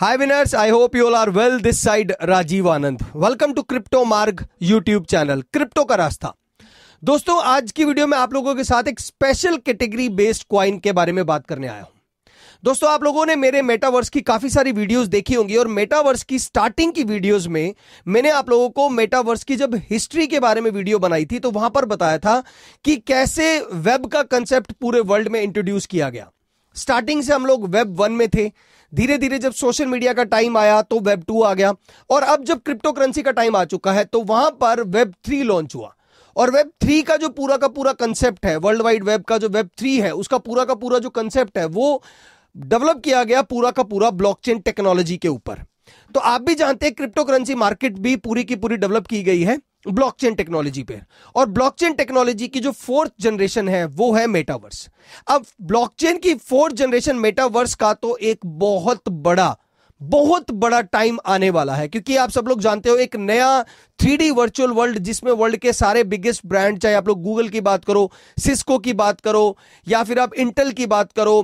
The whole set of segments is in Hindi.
Hi winners, I hope you all are well. This side Rajiv Anand. Welcome to Crypto Marg YouTube channel. Crypto का रास्ता दोस्तों आज की वीडियो में आप लोगों के साथ एक स्पेशल कैटेगरी बेस्ड क्वाइन के बारे में बात करने आया हूं दोस्तों आप लोगों ने मेरे मेटावर्स की काफी सारी वीडियोस देखी होंगी और मेटावर्स की स्टार्टिंग की वीडियोस में मैंने आप लोगों को मेटावर्स की जब हिस्ट्री के बारे में वीडियो बनाई थी तो वहां पर बताया था कि कैसे वेब का कंसेप्ट पूरे वर्ल्ड में इंट्रोड्यूस किया गया स्टार्टिंग से हम लोग वेब वन में थे धीरे धीरे जब सोशल मीडिया का टाइम आया तो वेब टू आ गया और अब जब क्रिप्टो करेंसी का टाइम आ चुका है तो वहां पर वेब थ्री लॉन्च हुआ और वेब थ्री का जो पूरा का पूरा कंसेप्ट है वर्ल्ड वाइड वेब का जो वेब थ्री है उसका पूरा का पूरा जो कंसेप्ट है वो डेवलप किया गया पूरा का पूरा ब्लॉकचेन टेक्नोलॉजी के ऊपर तो आप भी जानते हैं क्रिप्टो करेंसी मार्केट भी पूरी की पूरी डेवलप की गई है ब्लॉकचेन टेक्नोलॉजी पे और ब्लॉकचेन टेक्नोलॉजी की जो फोर्थ जनरेशन है वो है मेटावर्स अब ब्लॉकचेन की फोर्थ जनरेशन मेटावर्स का तो एक बहुत बड़ा बहुत बड़ा टाइम आने वाला है क्योंकि आप सब लोग जानते हो एक नया थ्री डी वर्चुअल वर्ल्ड जिसमें वर्ल्ड के सारे बिगेस्ट ब्रांड चाहे आप लोग गूगल की बात करो सिस्को की बात करो या फिर आप इंटेल की बात करो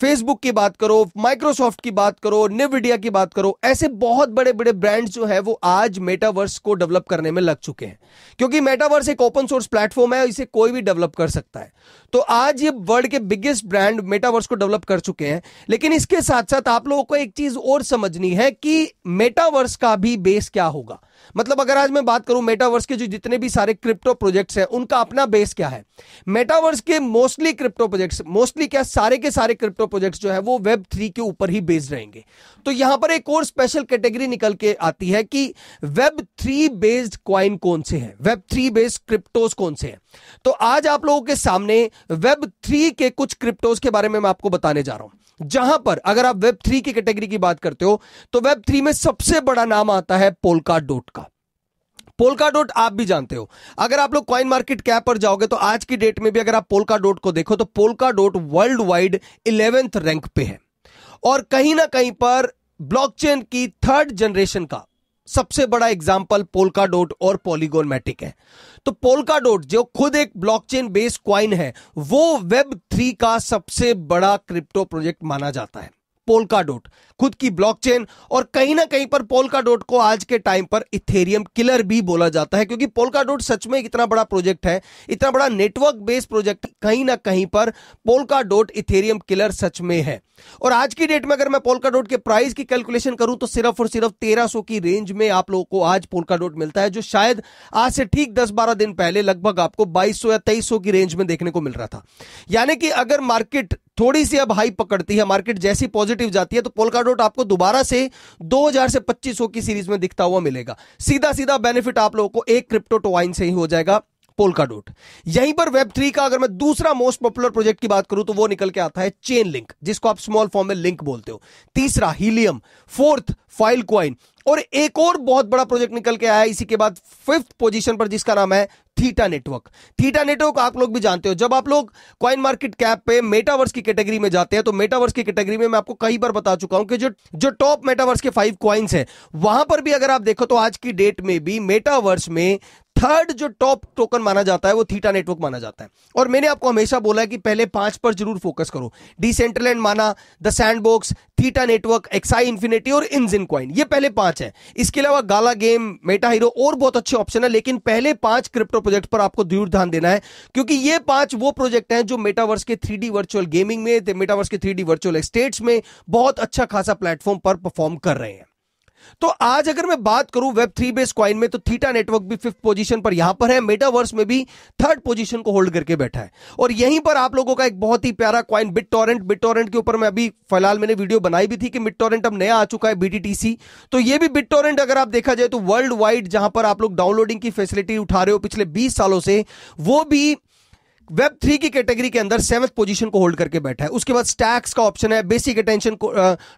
फेसबुक की बात करो माइक्रोसॉफ्ट की बात करो निविडिया की बात करो ऐसे बहुत बड़े बड़े ब्रांड्स जो है वो आज मेटावर्स को डेवलप करने में लग चुके हैं क्योंकि मेटावर्स एक ओपन सोर्स प्लेटफॉर्म है इसे कोई भी डेवलप कर सकता है तो आज ये वर्ल्ड के बिगेस्ट ब्रांड मेटावर्स को डेवलप कर चुके हैं लेकिन इसके साथ साथ आप लोगों को एक चीज और समझनी है कि मेटावर्स का भी बेस क्या होगा मतलब अगर आज मैं बात करूं मेटावर्स के जो जितने भी सारे क्रिप्टो प्रोजेक्ट्स हैं उनका अपना बेस क्या है मेटावर्स के मोस्टली क्रिप्टो प्रोजेक्ट्स मोस्टली क्या सारे के सारे क्रिप्टो प्रोजेक्ट्स जो है वो वेब थ्री के ऊपर ही बेस्ड रहेंगे तो यहां पर एक और स्पेशल कैटेगरी निकल के आती है कि वेब थ्री बेस्ड क्वाइन कौन से हैं वेब थ्री बेस्ड क्रिप्टोज कौन से हैं तो आज आप लोगों के सामने वेब थ्री के कुछ क्रिप्टोज के बारे में मैं आपको बताने जा रहा हूं जहां पर अगर आप वेब थ्री की कैटेगरी की बात करते हो तो वेब थ्री में सबसे बड़ा नाम आता है पोलका डोट का पोलका डोट आप भी जानते हो अगर आप लोग क्वाइन मार्केट कैप पर जाओगे तो आज की डेट में भी अगर आप पोलका डोट को देखो तो Polkadot worldwide eleventh rank पे है और कहीं ना कहीं पर ब्लॉकचेन की थर्ड जनरेशन का सबसे बड़ा एग्जाम्पल पोलका डोट और पोलीगोन मैटिक है तो पोलका डोट जो खुद एक ब्लॉकचेन बेस्ड क्वाइन है वो वेब थ्री का सबसे बड़ा क्रिप्टो प्रोजेक्ट माना जाता है पोलका डोट खुद की ब्लॉकचेन और कहीं ना कहीं पर पोलका डोट को आज के टाइम पर इथेरियम किलर भी बोला जाता है क्योंकि पोलका डोट सच में इतना बड़ा प्रोजेक्ट है इतना बड़ा नेटवर्क बेस्ड प्रोजेक्ट कहीं ना कहीं पर पोलका डोट इथेरियम किलर सच में है और आज की डेट में अगर मैं पोलका डोट के प्राइस की कैलकुलेशन करूं तो सिर्फ और सिर्फ 1300 की रेंज में आप लोगों को आज पोलका डोट मिलता है जो शायद आज से ठीक दस बारह दिन पहले लगभग आपको 2200 या 2300 की रेंज में देखने को मिल रहा था यानी कि अगर मार्केट थोड़ी सी अब हाई पकड़ती है मार्केट जैसी पॉजिटिव जाती है तो पोलका डॉट आपको दोबारा से 2000 से 2500 की सीरीज में दिखता हुआ मिलेगा सीधा सीधा बेनिफिट आप लोगों को एक क्रिप्टो टोवाइन से ही हो जाएगा पोलका डॉट यहीं पर वेब थ्री का अगर मैं दूसरा मोस्ट पॉपुलर प्रोजेक्ट की बात करूं तो वो निकल के आता है चेन लिंक जिसको आप स्मॉल फॉर्म में लिंक बोलते हो तीसरा हीलियम फोर्थ फाइल क्वाइन और एक और बहुत बड़ा प्रोजेक्ट निकल के आया इसी के बाद फिफ्थ पोजीशन पर जिसका नाम है थीटा नेटवर्क थीटा नेटवर्क आप लोग भी जानते हो जब आप लोग क्वाइन मार्केट कैप पे मेटावर्स की कैटेगरी में जाते हैं तो मेटावर्स की कैटेगरी में मैं आपको कई बार बता चुका हूं कि जो जो टॉप मेटावर्स के फाइव क्वाइंस हैं वहां पर भी अगर आप देखो तो आज की डेट में भी मेटावर्स में थर्ड जो टॉप टोकन माना जाता है वो थीटा नेटवर्क माना जाता है और मैंने आपको हमेशा बोला है कि पहले पांच पर जरूर फोकस करो डिसेंट्रलैंड माना the Sandbox Theta Network Axie Infinity और इनजिन क्वाइन ये पहले पांच पांच है इसके अलावा गाला गेम मेटा हीरो और बहुत अच्छे ऑप्शन है लेकिन पहले पांच क्रिप्टो प्रोजेक्ट पर आपको दूर ध्यान देना है क्योंकि ये पांच वो प्रोजेक्ट हैं जो मेटावर्स के थ्री वर्चुअल गेमिंग में मेटावर्स के थ्री वर्चुअल स्टेट्स में बहुत अच्छा खासा प्लेटफॉर्म पर परफॉर्म कर रहे हैं तो आज अगर मैं बात करूं वेब थ्री बेस क्वाइन में तो थीटा नेटवर्क भी फिफ्थ पोजीशन पर यहां पर है मेटावर्स में भी थर्ड पोजीशन को होल्ड करके बैठा है और यहीं पर आप लोगों का एक बहुत ही प्यारा coin BitTorrent BitTorrent के ऊपर मैं अभी फिलहाल मैंने वीडियो बनाई भी थी कि बिट टॉरेंट अब नया आ चुका है बीटीटीसी तो ये भी बिट टॉरेंट अगर आप देखा जाए तो वर्ल्ड वाइड जहां पर आप लोग डाउनलोडिंग की फैसिलिटी उठा रहे हो पिछले बीस सालों से वो भी वेब थ्री की कैटेगरी के अंदर सेवंथ पोजीशन को होल्ड करके बैठा है उसके बाद स्टैक्स का ऑप्शन है बेसिक अटेंशन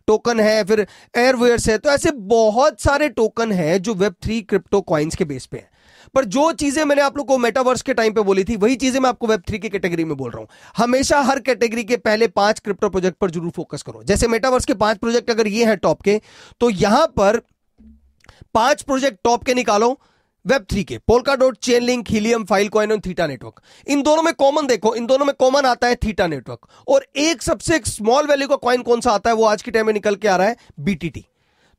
टोकन है फिर एयरवेयर्स है तो ऐसे बहुत सारे टोकन है जो वेब थ्री क्रिप्टो क्वाइंस के बेस पे है पर जो चीजें मैंने आप लोग को मेटावर्स के टाइम पे बोली थी वही चीजें मैं आपको वेब थ्री की कैटेगरी में बोल रहा हूं हमेशा हर कैटेगरी के पहले पांच क्रिप्टो प्रोजेक्ट पर जरूर फोकस करो जैसे मेटावर्स के पांच प्रोजेक्ट अगर ये हैं टॉप के तो यहां पर पांच प्रोजेक्ट टॉप के निकालो वेब थ्री के Polkadot Chainlink Helium Filecoin and Theta Network इन दोनों में कॉमन देखो इन दोनों में कॉमन आता है थीटा नेटवर्क और एक सबसे स्मॉल वैल्यू का कॉइन कौन सा आता है वो आज के टाइम में निकल के आ रहा है बीटीटी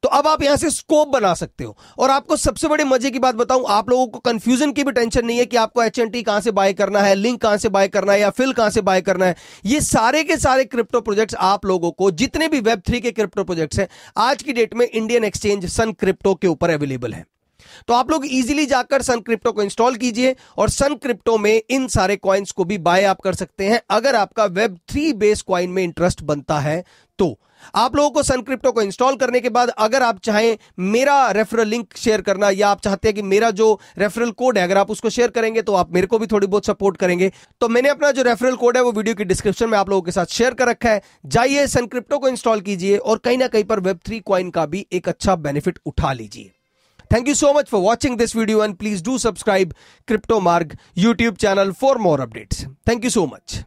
तो अब आप यहां से स्कोप बना सकते हो और आपको सबसे बड़े मजे की बात बताऊं आप लोगों को कंफ्यूजन की भी टेंशन नहीं है कि आपको एच एन टी कहां से बाय करना है लिंक कहां से बाय करना है या फिल कहां से बाय करना है ये सारे के सारे क्रिप्टो प्रोजेक्ट्स आप लोगों को जितने भी वेब थ्री के क्रिप्टो प्रोजेक्ट्स हैं आज की डेट में इंडियन एक्सचेंज सन क्रिप्टो के ऊपर अवेलेबल है तो आप लोग इजीली जाकर सन क्रिप्टो को इंस्टॉल कीजिए और सन क्रिप्टो में इन सारे क्वाइंस को भी बाय आप कर सकते हैं अगर आपका वेब थ्री बेस क्वाइन में इंटरेस्ट बनता है तो आप लोगों को सन क्रिप्टो को इंस्टॉल करने के बाद अगर आप चाहें मेरा रेफरल लिंक शेयर करना या आप चाहते हैं कि मेरा जो रेफरल कोड है अगर आप उसको शेयर करेंगे तो आप मेरे को भी थोड़ी बहुत सपोर्ट करेंगे तो मैंने अपना जो रेफरल कोड है वो वीडियो की डिस्क्रिप्शन में आप लोगों के साथ शेयर कर रखा है जाइए सन क्रिप्टो को इंस्टॉल कीजिए और कहीं ना कहीं पर वेब थ्री क्वाइन का भी एक अच्छा बेनिफिट उठा लीजिए Thank you so much for watching this video and please do subscribe Crypto Marg YouTube channel for more updates. Thank you so much.